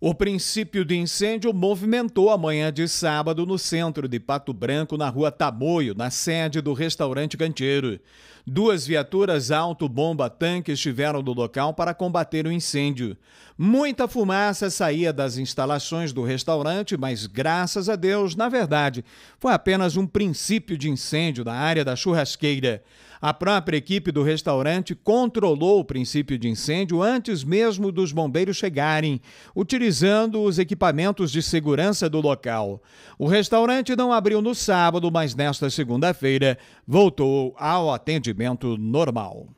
O princípio de incêndio movimentou a manhã de sábado no centro de Pato Branco, na rua Tamoio, na sede do restaurante Canteiro. Duas viaturas auto-bomba-tanque estiveram no local para combater o incêndio. Muita fumaça saía das instalações do restaurante, mas graças a Deus, na verdade, foi apenas um princípio de incêndio na área da churrasqueira. A própria equipe do restaurante controlou o princípio de incêndio antes mesmo dos bombeiros chegarem, utilizando os equipamentos de segurança do local. O restaurante não abriu no sábado, mas nesta segunda-feira voltou ao atendimento normal.